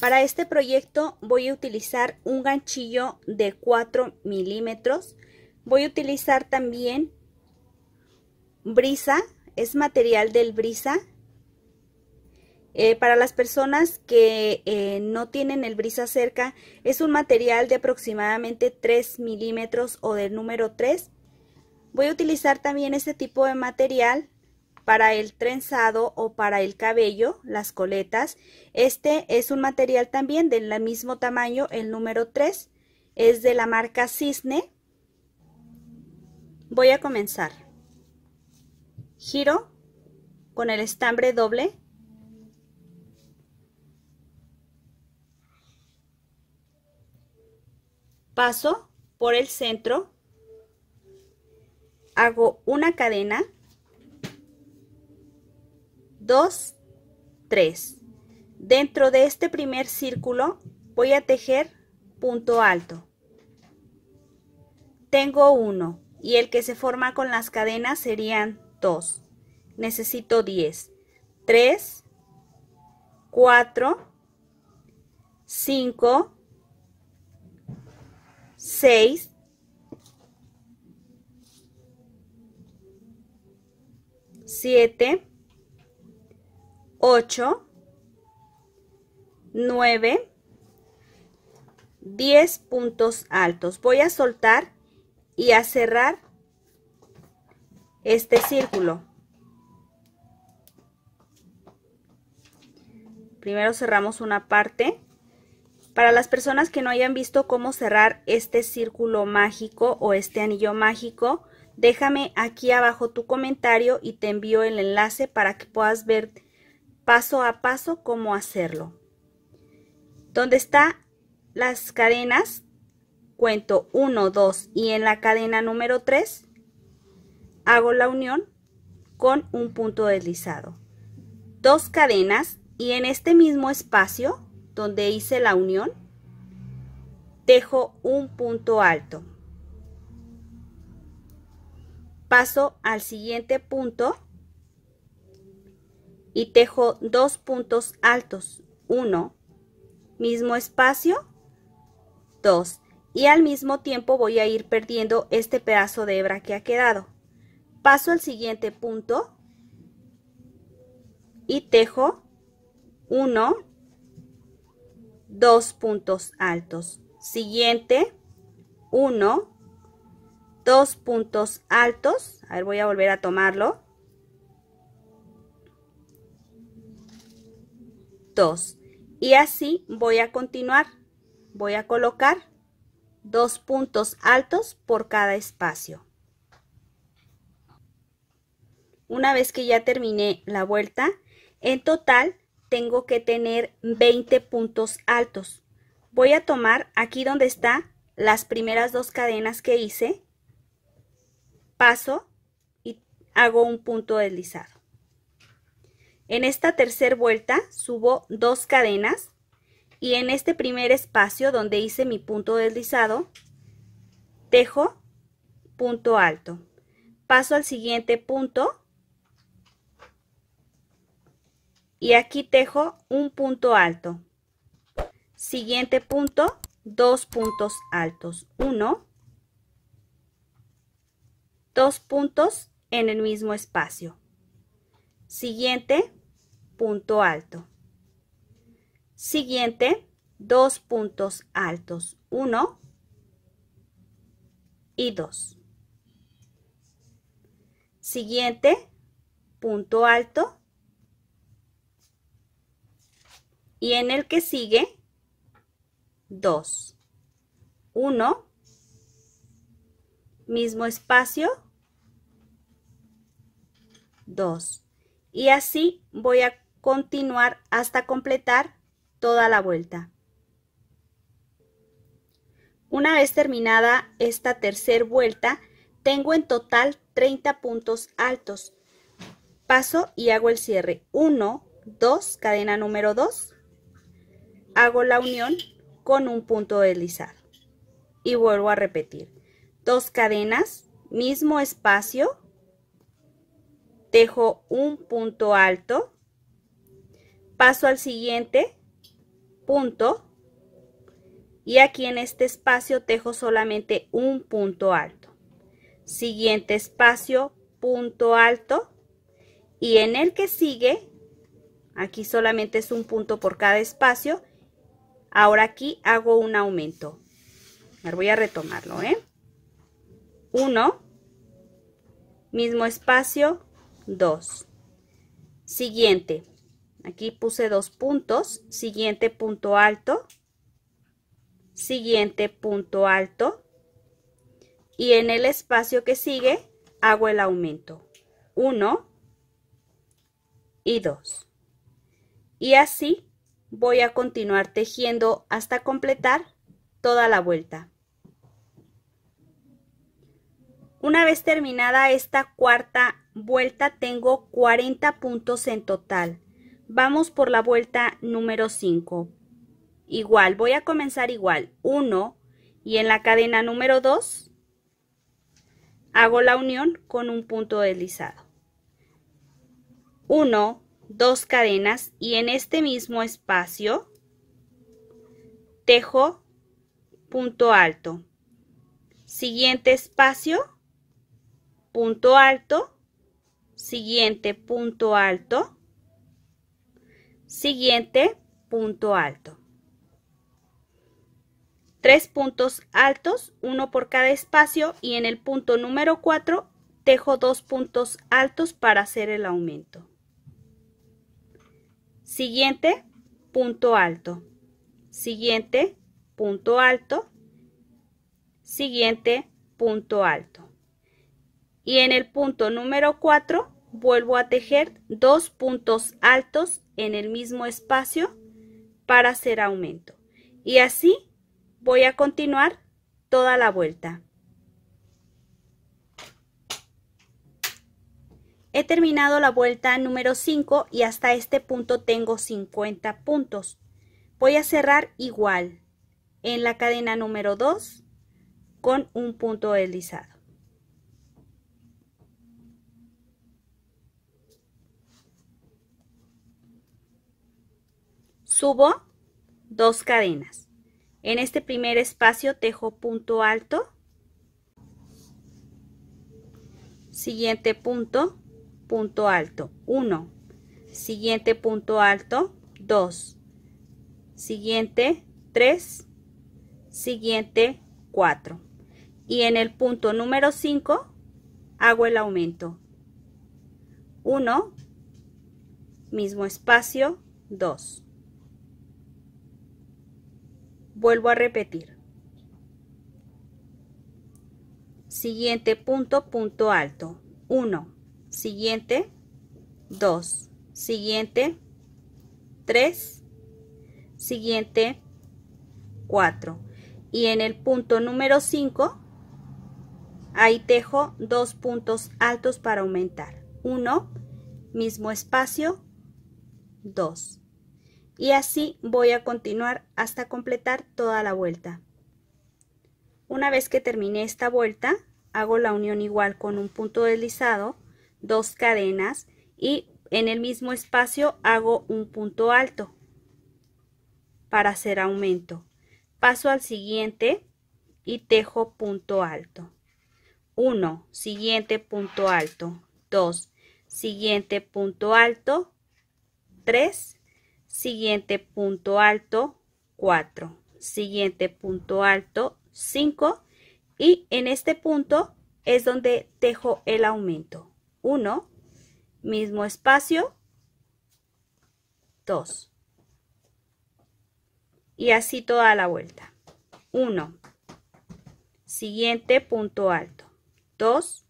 Para este proyecto voy a utilizar un ganchillo de 4 milímetros. Voy a utilizar también brisa, es material del brisa. Eh, para las personas que eh, no tienen el brisa cerca, es un material de aproximadamente 3 milímetros o del número 3. Voy a utilizar también este tipo de material para el trenzado o para el cabello, las coletas. Este es un material también del mismo tamaño, el número 3, es de la marca Cisne. Voy a comenzar. Giro con el estambre doble. Paso por el centro. Hago una cadena. 2, 3. Dentro de este primer círculo voy a tejer punto alto. Tengo uno y el que se forma con las cadenas serían 2. Necesito 10. 3, 4, 5, 6, 7, 8, 9, 10 puntos altos. Voy a soltar y a cerrar este círculo. Primero cerramos una parte. Para las personas que no hayan visto cómo cerrar este círculo mágico o este anillo mágico, déjame aquí abajo tu comentario y te envío el enlace para que puedas ver paso a paso cómo hacerlo. Donde están las cadenas, cuento 1, 2 y en la cadena número 3 hago la unión con un punto deslizado. Dos cadenas y en este mismo espacio donde hice la unión dejo un punto alto. Paso al siguiente punto y tejo dos puntos altos, uno, mismo espacio, dos, y al mismo tiempo voy a ir perdiendo este pedazo de hebra que ha quedado. Paso al siguiente punto y tejo uno, dos puntos altos, siguiente uno, dos puntos altos, a ver voy a volver a tomarlo, y así voy a continuar voy a colocar dos puntos altos por cada espacio una vez que ya terminé la vuelta en total tengo que tener 20 puntos altos voy a tomar aquí donde está las primeras dos cadenas que hice paso y hago un punto deslizado en esta tercera vuelta subo dos cadenas y en este primer espacio donde hice mi punto deslizado, tejo punto alto. Paso al siguiente punto y aquí tejo un punto alto. Siguiente punto, dos puntos altos. Uno, dos puntos en el mismo espacio. Siguiente, punto alto. Siguiente, dos puntos altos, uno y dos. Siguiente, punto alto. Y en el que sigue, dos, uno, mismo espacio, dos. Y así voy a continuar hasta completar toda la vuelta. Una vez terminada esta tercera vuelta, tengo en total 30 puntos altos. Paso y hago el cierre. 1, 2, cadena número 2. Hago la unión con un punto deslizado. Y vuelvo a repetir. Dos cadenas, mismo espacio. Dejo un punto alto paso al siguiente punto y aquí en este espacio tejo solamente un punto alto. Siguiente espacio, punto alto y en el que sigue, aquí solamente es un punto por cada espacio, ahora aquí hago un aumento. voy a retomarlo, ¿eh? 1, mismo espacio, 2. Siguiente, Aquí puse dos puntos, siguiente punto alto, siguiente punto alto y en el espacio que sigue hago el aumento. Uno y dos. Y así voy a continuar tejiendo hasta completar toda la vuelta. Una vez terminada esta cuarta vuelta tengo 40 puntos en total. Vamos por la vuelta número 5. Igual, voy a comenzar igual. 1 y en la cadena número 2 hago la unión con un punto deslizado. 1, 2 cadenas y en este mismo espacio tejo punto alto. Siguiente espacio, punto alto, siguiente punto alto Siguiente punto alto. Tres puntos altos, uno por cada espacio y en el punto número 4 tejo dos puntos altos para hacer el aumento. Siguiente punto alto. Siguiente punto alto. Siguiente punto alto. Y en el punto número 4 vuelvo a tejer dos puntos altos en el mismo espacio para hacer aumento. Y así voy a continuar toda la vuelta. He terminado la vuelta número 5 y hasta este punto tengo 50 puntos. Voy a cerrar igual en la cadena número 2 con un punto deslizado. Subo dos cadenas. En este primer espacio tejo punto alto, siguiente punto, punto alto, 1, siguiente punto alto, 2, siguiente 3, siguiente 4. Y en el punto número 5 hago el aumento. 1, mismo espacio, 2. Vuelvo a repetir. Siguiente punto, punto alto. 1, siguiente, 2, siguiente, 3, siguiente, 4. Y en el punto número 5, ahí tejo dos puntos altos para aumentar. 1, mismo espacio, 2 y así voy a continuar hasta completar toda la vuelta. Una vez que terminé esta vuelta, hago la unión igual con un punto deslizado, dos cadenas y en el mismo espacio hago un punto alto para hacer aumento. Paso al siguiente y tejo punto alto. 1, siguiente punto alto. 2, siguiente punto alto. 3, Siguiente punto alto, 4. Siguiente punto alto, 5. Y en este punto es donde tejo el aumento. 1, mismo espacio, 2. Y así toda la vuelta. 1, siguiente punto alto, 2,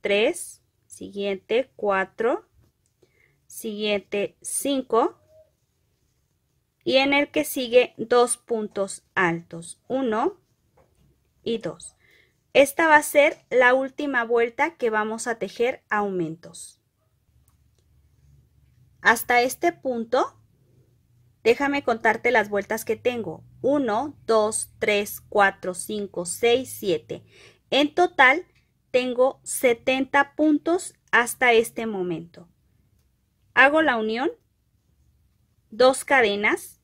3, siguiente 4, siguiente 5 y en el que sigue dos puntos altos, 1 y 2. Esta va a ser la última vuelta que vamos a tejer aumentos. Hasta este punto, déjame contarte las vueltas que tengo. 1, 2, 3, 4, 5, 6, 7. En total, tengo 70 puntos hasta este momento. Hago la unión, dos cadenas,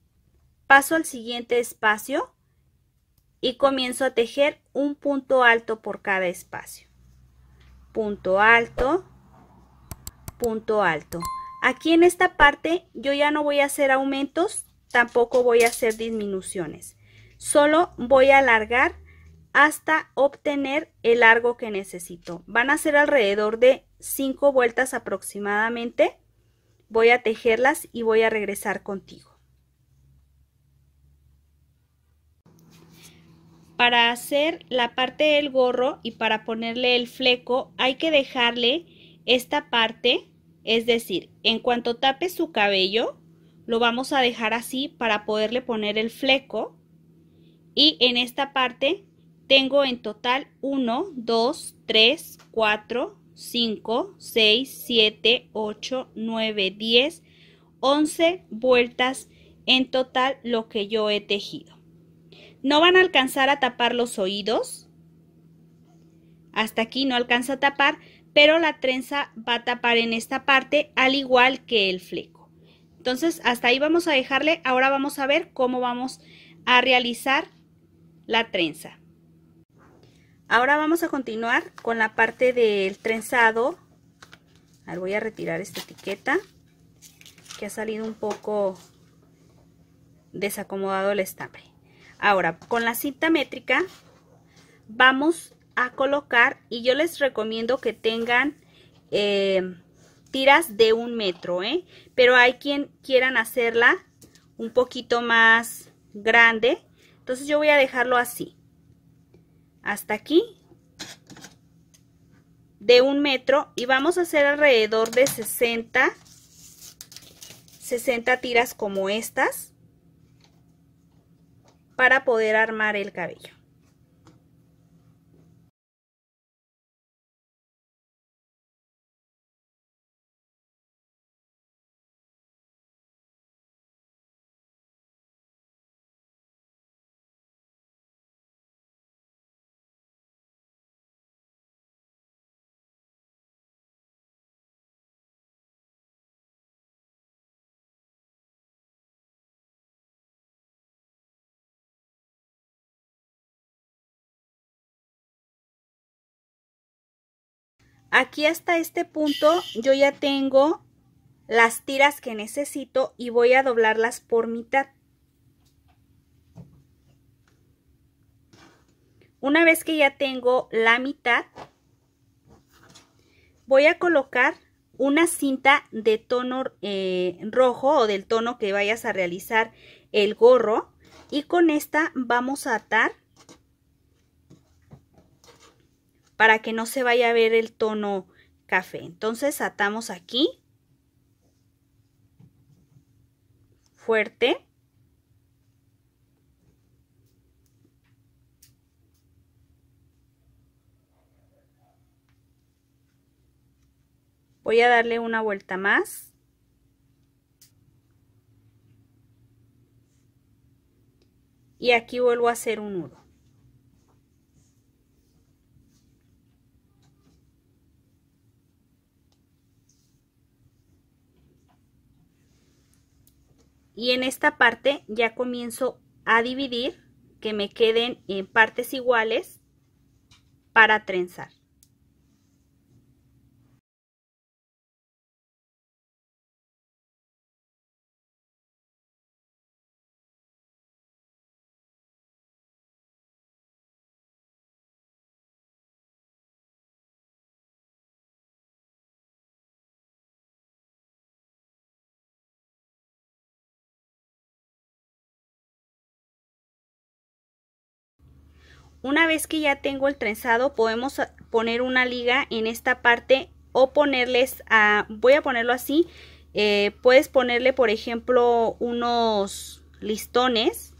paso al siguiente espacio y comienzo a tejer un punto alto por cada espacio. Punto alto, punto alto. Aquí en esta parte yo ya no voy a hacer aumentos, tampoco voy a hacer disminuciones. Solo voy a alargar hasta obtener el largo que necesito. Van a ser alrededor de 5 vueltas aproximadamente. Voy a tejerlas y voy a regresar contigo. Para hacer la parte del gorro y para ponerle el fleco hay que dejarle esta parte, es decir, en cuanto tape su cabello, lo vamos a dejar así para poderle poner el fleco. Y en esta parte tengo en total 1, 2, 3, 4, 5, 6, 7, 8, 9, 10, 11 vueltas en total lo que yo he tejido. No van a alcanzar a tapar los oídos. Hasta aquí no alcanza a tapar, pero la trenza va a tapar en esta parte al igual que el fleco. Entonces hasta ahí vamos a dejarle. Ahora vamos a ver cómo vamos a realizar la trenza. Ahora vamos a continuar con la parte del trenzado. voy a retirar esta etiqueta que ha salido un poco desacomodado el estambre. Ahora, con la cinta métrica vamos a colocar y yo les recomiendo que tengan eh, tiras de un metro, ¿eh? pero hay quien quieran hacerla un poquito más grande. Entonces yo voy a dejarlo así hasta aquí de un metro y vamos a hacer alrededor de 60 60 tiras como estas para poder armar el cabello aquí hasta este punto yo ya tengo las tiras que necesito y voy a doblarlas por mitad. Una vez que ya tengo la mitad, voy a colocar una cinta de tono eh, rojo o del tono que vayas a realizar el gorro y con esta vamos a atar para que no se vaya a ver el tono café. Entonces atamos aquí. Fuerte. Voy a darle una vuelta más. Y aquí vuelvo a hacer un nudo. y en esta parte ya comienzo a dividir que me queden en eh, partes iguales para trenzar. Una vez que ya tengo el trenzado, podemos poner una liga en esta parte o ponerles a, voy a ponerlo así, eh, puedes ponerle por ejemplo unos listones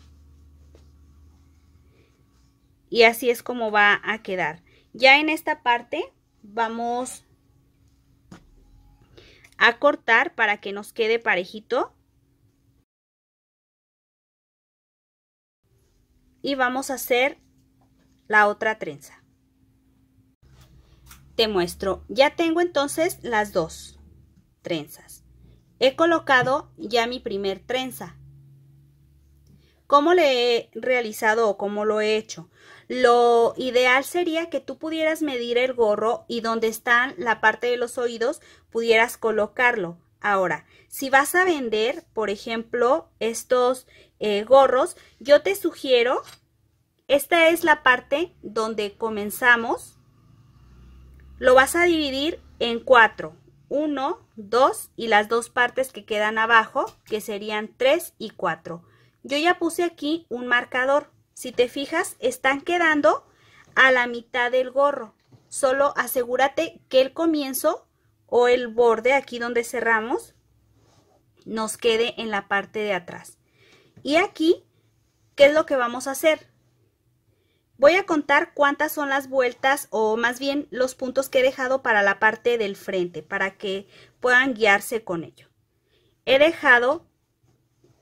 y así es como va a quedar. Ya en esta parte vamos a cortar para que nos quede parejito. Y vamos a hacer la otra trenza. Te muestro, ya tengo entonces las dos trenzas. He colocado ya mi primer trenza. ¿Cómo le he realizado o cómo lo he hecho? Lo ideal sería que tú pudieras medir el gorro y donde están la parte de los oídos pudieras colocarlo. Ahora, si vas a vender, por ejemplo, estos eh, gorros, yo te sugiero esta es la parte donde comenzamos. Lo vas a dividir en cuatro. Uno, dos y las dos partes que quedan abajo, que serían tres y cuatro. Yo ya puse aquí un marcador. Si te fijas, están quedando a la mitad del gorro. Solo asegúrate que el comienzo o el borde, aquí donde cerramos, nos quede en la parte de atrás. Y aquí, ¿qué es lo que vamos a hacer? Voy a contar cuántas son las vueltas o más bien los puntos que he dejado para la parte del frente para que puedan guiarse con ello. He dejado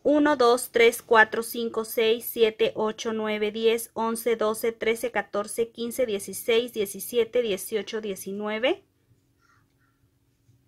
1, 2, 3, 4, 5, 6, 7, 8, 9, 10, 11, 12, 13, 14, 15, 16, 17, 18, 19,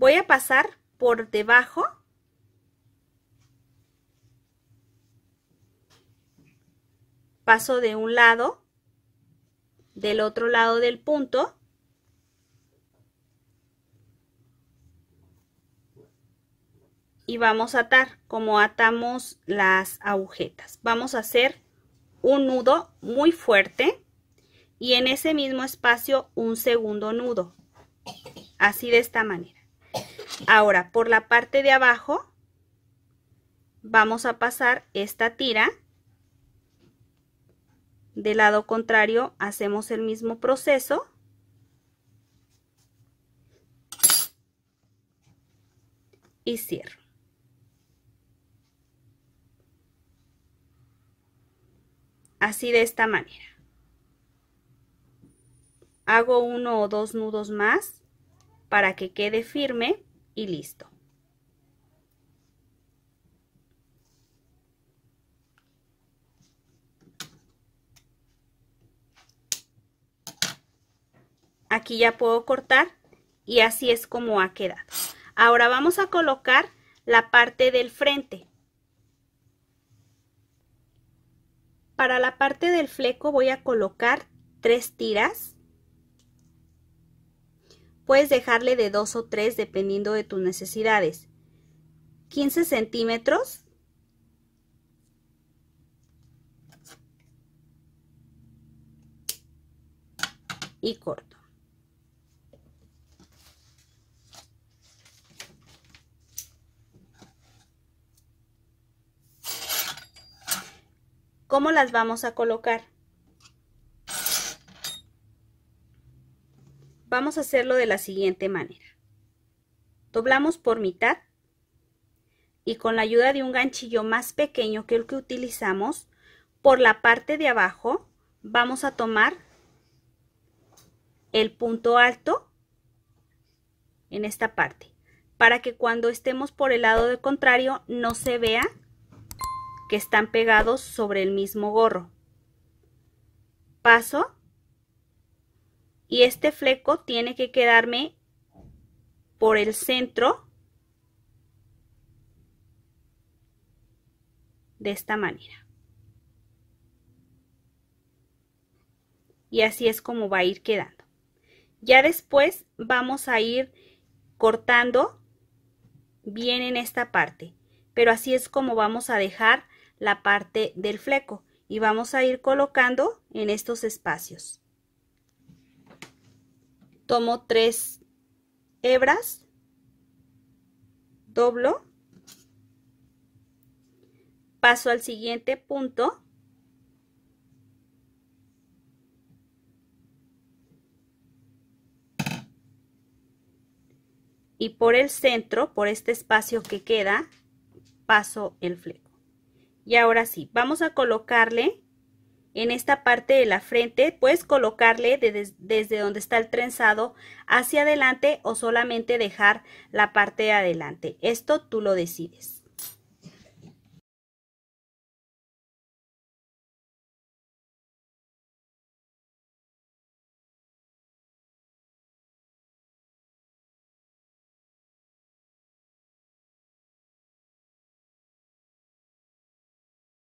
voy a pasar por debajo paso de un lado del otro lado del punto y vamos a atar como atamos las agujetas vamos a hacer un nudo muy fuerte y en ese mismo espacio un segundo nudo así de esta manera Ahora, por la parte de abajo vamos a pasar esta tira. Del lado contrario hacemos el mismo proceso. Y cierro. Así de esta manera. Hago uno o dos nudos más para que quede firme y listo. Aquí ya puedo cortar y así es como ha quedado. Ahora vamos a colocar la parte del frente. Para la parte del fleco voy a colocar tres tiras Puedes dejarle de dos o tres dependiendo de tus necesidades. 15 centímetros. Y corto. ¿Cómo las vamos a colocar? Vamos a hacerlo de la siguiente manera. Doblamos por mitad y con la ayuda de un ganchillo más pequeño que el que utilizamos, por la parte de abajo vamos a tomar el punto alto en esta parte para que cuando estemos por el lado de contrario no se vea que están pegados sobre el mismo gorro. Paso y este fleco tiene que quedarme por el centro de esta manera. Y así es como va a ir quedando. Ya después vamos a ir cortando bien en esta parte, pero así es como vamos a dejar la parte del fleco y vamos a ir colocando en estos espacios tomo tres hebras, doblo, paso al siguiente punto, y por el centro, por este espacio que queda, paso el fleco. Y ahora sí, vamos a colocarle en esta parte de la frente, puedes colocarle desde donde está el trenzado hacia adelante o solamente dejar la parte de adelante. Esto tú lo decides.